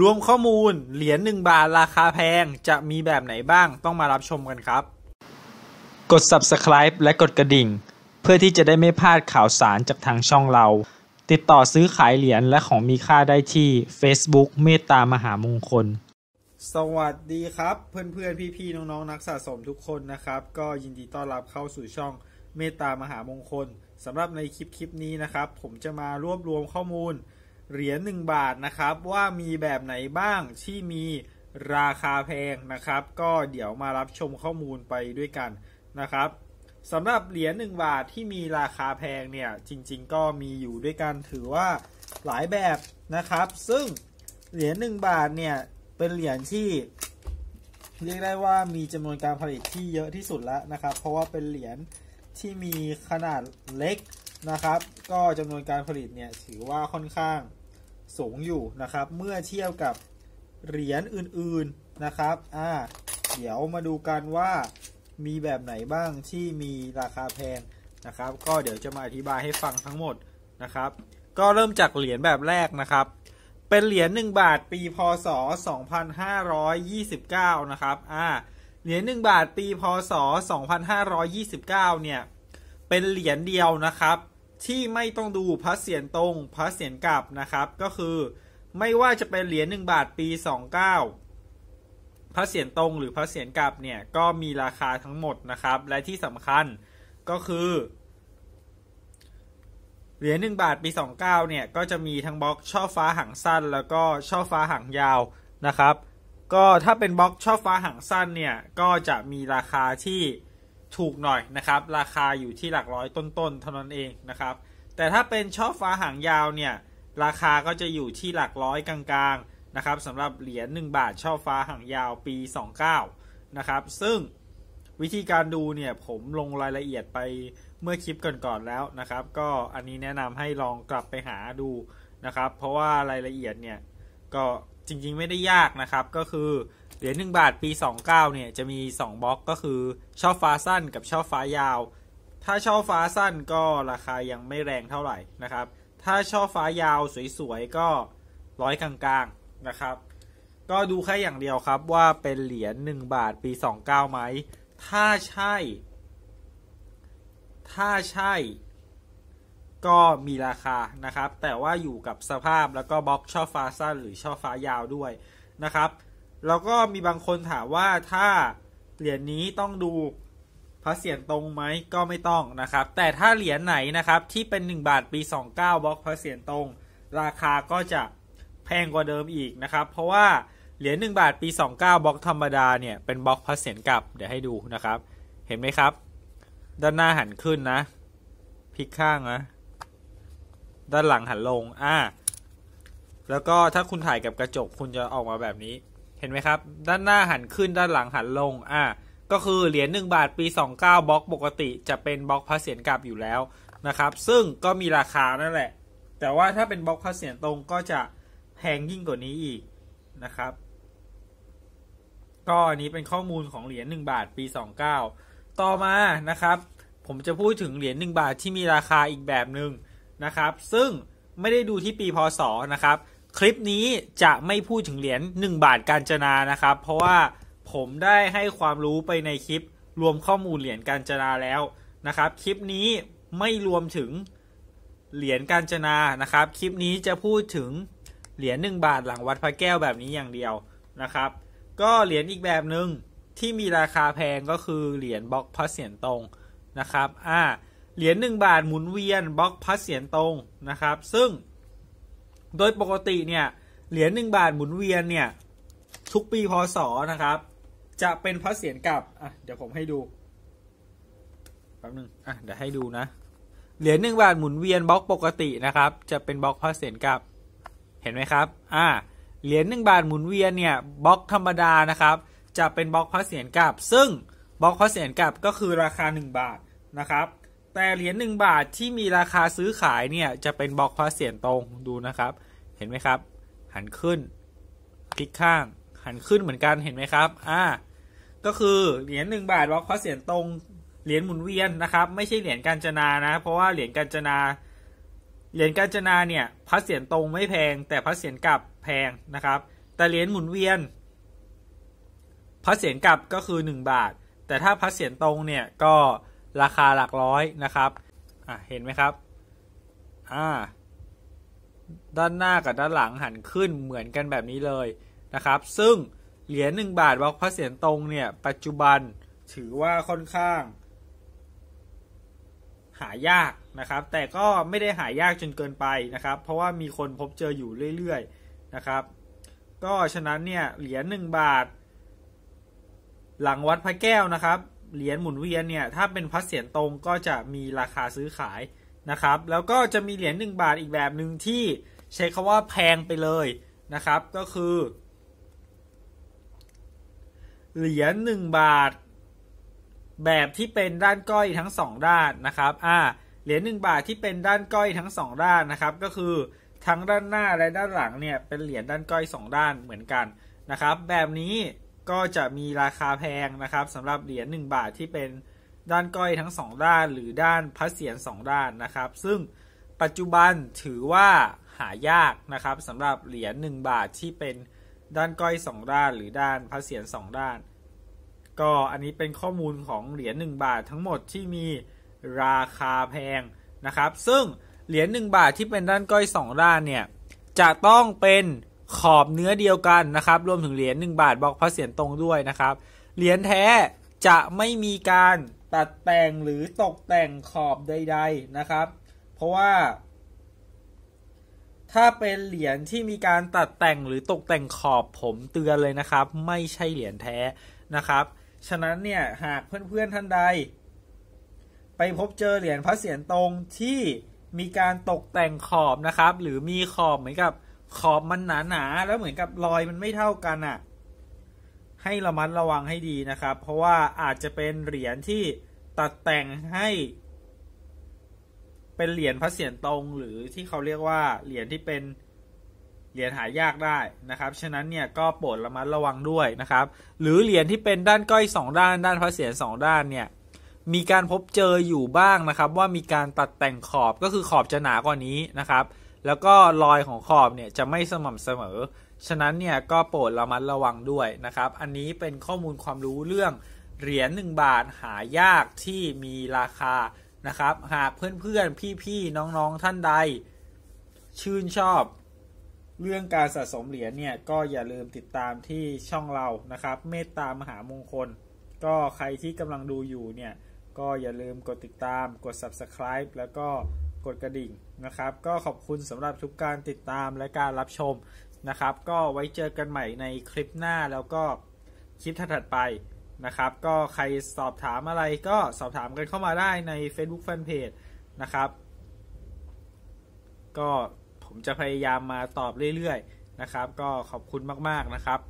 รวมข้อมูลเหรียญ1บาท ราคาแพง จะมีแบบไหนบ้างต้องมารับชมกันครับ กด subscribe และกดกระดิ่ง เพื่อที่จะได้ไม่พลาดข่าวสารจากทางช่องเรา ติดต่อซื้อขายเหรียญและของมีค่าได้ที่ Facebook เมตตามหามงคล สวัสดีครับ เพื่อนๆ พี่ๆ น้องๆ นักสะสมทุกคนนะครับ ก็ยินดีต้อนรับเข้าสู่ช่อง เมตตามหามงคลสำหรับในคลิปคลิปนี้นะครับ ผมจะมารวบรวมข้อมูลเหรียญ1บาทนะครับว่ามีแบบไหนบ้างที่มีราคาแพงนะครับก็เดี๋ยวมารับชมข้อมูลไปด้วยกันนะครับสำหรับเหรียญ1บาทที่มีราคาแพงเนี่ยจริงๆ ก็มีอยู่ด้วยกันถือว่าหลายแบบนะครับซึ่งเหรียญ1บาทเนี่ยเป็นเหรียญที่ เรียกได้ว่ามีจำนวนการผลิตที่เยอะที่สุดแล้วนะครับเพราะว่าเป็นเหรียญที่มีขนาดเล็กนะครับ ก็จำนวนการผลิตเนี่ยถือว่าค่อนข้างสูงอยู่นะครับ เมื่อเทียบกับเหรียญอื่นๆนะครับอ่าเดี๋ยวมาดูกันว่ามีแบบไหนบ้างที่มีราคาแพงนะครับ ก็เดี๋ยวจะมาอธิบายให้ฟังทั้งหมดนะครับ ก็เริ่มจากเหรียญแบบแรกนะครับ เป็นเหรียญ1บาทปีพศ 2529 นะครับอ่าเหรียญ1บาทปีพศ 2529 เนี่ย เป็นเหรียญเดียวนะครับที่ไม่ต้องดูพัสเสียนตรงพัสเสียนกลับนะครับ ก็คือไม่ว่าจะเป็นเหรียญ1บาทปี 29พัสเสียนตรงหรือพัสเสียนกลับเนี่ย ก็มีราคาทั้งหมดนะครับ และที่สำคัญก็คือเหรียญ1บาทปี29เนี่ยก็จะมีทั้งบล็อกช่อฟ้าหางสั้น แล้วก็ช่อฟ้าหางยาวนะครับ ก็ถ้าเป็นบล็อกช่อฟ้าหางสั้นเนี่ยก็จะมีราคาที่ถูกหน่อยนะครับราคาอยู่ที่หลักร้อยต้นๆเท่านั้นเองนะครับ แต่ถ้าเป็นช่อฟ้าหางยาวเนี่ยราคาก็จะอยู่ที่หลักร้อยกลางๆนะครับสำหรับเหรียญ1บาทช่อฟ้าหางยาวปี 29นะครับ ซึ่งวิธีการดูเนี่ยผมลงรายละเอียดไปเมื่อคลิปก่อนๆแล้วนะครับ ก็อันนี้แนะนำให้ลองกลับไปหาดูนะครับ เพราะว่ารายละเอียดเนี่ยก็จริงๆ ไม่ได้ยากนะครับก็คือเหรียญงบาทปี 29เนี่ยจะมี 2บล็อกก็คือชอบฟ้าสั้นกับชอบฟ้ายาว ถ้าชอบฟ้าสั้นก็ราคายังไม่แรงเท่าไหร่นะครับ ถ้าชอบฟ้ายาวสวยๆ ก็ร้อยกลางๆนะครับ ก็ดูแค่อย่างเดียวครับว่าเป็นเหรียญ1บาทปี 29 ไหม ถ้าใช่ ถ้าใช่ก็มีราคานะครับ แต่ว่าอยู่กับสภาพแล้วก็บล็อกช่อฟ้าสั้นหรือช่อฟ้ายาวด้วยนะครับ แล้วก็มีบางคนถามว่าถ้าเหรียญนนี้ต้องดูพระเสียรตรงไหม ก็ไม่ต้องนะครับ แต่ถ้าเหรียญไหนนะครับ ที่เป็น 1 บาทปี 29บล็อกพระเสียรตรง ราคาก็จะแพงกว่าเดิมอีกนะครับ เพราะว่าเหรียญ1บาทปี29บล็อกธรรมดาเนี่ยเป็นบล็อกพระเสียรกลับ เดี๋ยวให้ดูนะครับ เห็นไหมครับ ด้านหน้าหันขึ้นนะ พลิกข้างนะด้านหลังหันลง อ่าแล้วก็ถ้าคุณถ่ายกับกระจกคุณจะออกมาแบบนี้ เห็นไหมครับ ด้านหน้าหันขึ้นด้านหลังหันลง อ่าก็คือเหรียญ1บาทปี 29 บล็อกปกติ จะเป็นบล็อกพระเศียรกลับอยู่แล้วนะครับ ซึ่งก็มีราคานั่นแหละ แต่ว่าถ้าเป็นบล็อกพระเศียรตรงก็จะแพงยิ่งกว่านี้อีกนะครับ ก็อันนี้เป็นข้อมูลของเหรียญ1บาทปี 29 ต่อมานะครับ ผมจะพูดถึงเหรียญ1บาทที่มีราคาอีกแบบหนึง่งนะครับ ซึ่งไม่ได้ดูที่ปีพศนะครับ คลิปนี้จะไม่พูดถึงเหรียญ1บาทการจนานะครับ เพราะว่าผมได้ให้ความรู้ไปในคลิปรวมข้อมูลเหรียญการจนาแล้วนะครับ คลิปนี้ไม่รวมถึงเหรียญการจนานะครับ คลิปนี้จะพูดถึงเหรียญ1บาทหลังวัดพระแก้วแบบนี้อย่างเดียวนะครับ ก็เหรียญอีกแบบหนึ่งที่มีราคาแพงก็คือเหรียญบล็อกพระเสียนตรงนะครับ อ่าเหรียญหนึ่งบาทหมุนเวียนบล็อกพัดเสียนตรงนะครับ ซึ่งโดยปกติเนี่ยเหรียญหนึ่งบาทหมุนเวียนเนี่ย ทุกปีพศนะครับ จะเป็นพัดเสียนกลับอ่ะเดี๋ยวผมให้ดูแป๊บนึงอ่ะเดี๋ยวให้ดูนะเหรียญหนึ่งบาทหมุนเวียนบล็อกปกตินะครับ จะเป็นบล็อกพัดเสียนกลับ เห็นไหมครับ อ่าเหรียญหนึ่งบาทหมุนเวียนเนี่ยบล็อกธรรมดานะครับ จะเป็นบล็อกพัดเสียนกลับ ซึ่งบล็อกพัดเสียนกลับก็คือราคา 1 บาทนะครับแต่เหรียญหนึ่งบาทที่มีราคาซื้อขายเนี่ยจะเป็นบล็อกพาเสียนตรงดูนะครับ เห็นไหมครับ หันขึ้นพลิกข้างหันขึ้นเหมือนกันเห็นไหมครับอ่าก็คือเหรียญหนึ่งบาทบล็อกพาเสียนตรงเหรียญหมุนเวียนนะครับ ไม่ใช่เหรียญกาญจนานะเพราะว่าเหรียญกาญจนาเหรียญกาญจนาเนี่ยพัะเสียนตรงไม่แพงแต่พัะเสียนกลับแพงนะครับ แต่เหรียญหมุนเวียนพัะเสียนกลับก็คือ 1 บาท แต่ถ้าพัะเสียนตรงเนี่ยก็ราคาหลักร้อยนะครับอ่ะเห็นไหมครับ อ่า ด้านหน้ากับด้านหลังหันขึ้นเหมือนกันแบบนี้เลยนะครับ ซึ่งเหรียญ1บาทบล็อกพระเสียรตรงเนี่ย ปัจจุบันถือว่าค่อนข้างหายากนะครับ แต่ก็ไม่ได้หายากจนเกินไปนะครับ เพราะว่ามีคนพบเจออยู่เรื่อยๆนะครับ ก็ฉะนั้นเนี่ย เหรียญ1บาทหลังวัดพระแก้วนะครับเหรียญหมุนเวียนเนี่ยถ้าเป็นพัสเสียนตรงก็จะมีราคาซื้อขายนะครับ แล้วก็จะมีเหรียญ1บาทอีกแบบหนึ่งที่ใช้คาว่าแพงไปเลยนะครับก็คือ เหรียญ1บาท แบบที่เป็นด้านก้อยทั้ง 2ด้านนะครับอ่าเหรียญ1บาทที่เป็นด้านก้อยทั้ง 2 ด้านนะครับ ก็คือทั้งด้านหน้าและด้านหลังเนี่ยเป็นเหรียญด้านก้อย2 ด้านเหมือนกันนะครับ แบบนี้ก็จะมีราคาแพงนะครับสำหรับเหรียญ1บาทที่เป็นด้านก้อยทั้ง 2 ด้าน หรือด้านพัดเสียน 2 ด้านนะครับ ซึ่งปัจจุบันถือว่าหายากนะครับสำหรับเหรียญ1บาทที่เป็นด้านก้อย2 ด้านหรือด้านพัดเสียน 2 ด้าน ก็อันนี้เป็นข้อมูลของเหรียญ1บาททั้งหมดที่มีราคาแพงนะครับ ซึ่งเหรียญ1บาทที่เป็นด้านก้อย 2 ด้านเนี่ย จะต้องเป็นขอบเนื้อเดียวกันนะครับ รวมถึงเหรียญ1บาทบล็อกพระเสียนตรงด้วยนะครับเหรียญแท้จะไม่มีการตัดแต่งหรือตกแต่งขอบใดๆนะครับ เพราะว่า ถ้าเป็นเหรียญที่มีการตัดแต่งหรือตกแต่งขอบผมเตือนเลยนะครับ ไม่ใช่เหรียญแท้นะครับ ฉะนั้นเนี่ยหากเพื่อนๆท่านใด ไปพบเจอเหรียญพระเสียรตรงที่มีการตกแต่งขอบนะครับ หรือมีขอบเหมือนกับขอบมันหนาหนาแล้วเหมือนกับรอยมันไม่เท่ากันอะ่ะให้ระมัดระวังให้ดีนะครับ เพราะว่าอาจจะเป็นเหรียญที่ตัดแต่งให้ เป็นเหรียญพระเศียรตรง หรือที่เขาเรียกว่าเหรียญที่เป็น เหรียญหายากได้นะครับฉะนั้นเนี่ยก็โปรดระมัดระวังด้วยนะครับ หรือเหรียญที่เป็นด้านก้อย2ด้านด้านพระเศียรงด้านเนี่ยมีการพบเจออยู่บ้างนะครับ ว่ามีการตัดแต่งขอบก็คือขอบจะหนากว่านี้นะครับแล้วก็รอยของขอบเนี่ยจะไม่สม่ำเสมอ ฉะนั้นเนี่ยก็โปรดระมัดระวังด้วยนะครับ อันนี้เป็นข้อมูลความรู้เรื่องเหรียญ1บาทหายากที่มีราคานะครับ หากเพื่อนๆพี่ ๆ น้องๆท่านใด ชื่นชอบ เรื่องการสะสมเหรียญเนี่ย ก็อย่าลืมติดตามที่ช่องเรานะครับ เมตตามหามงคล ก็ใครที่กำลังดูอยู่เนี่ย ก็อย่าลืมกดติดตามกด subscribe แล้วก็กดกระดิ่งนะครับ ก็ขอบคุณสำหรับทุกการติดตามและการรับชมนะครับ ก็ไว้เจอกันใหม่ในคลิปหน้าแล้วก็คลิปถัดไปนะครับ ก็ใครสอบถามอะไรก็สอบถามกันเข้ามาได้ใน Facebook Fanpage นะครับ ก็ผมจะพยายามมาตอบเรื่อยๆ นะครับ ก็ขอบคุณมากๆนะครับ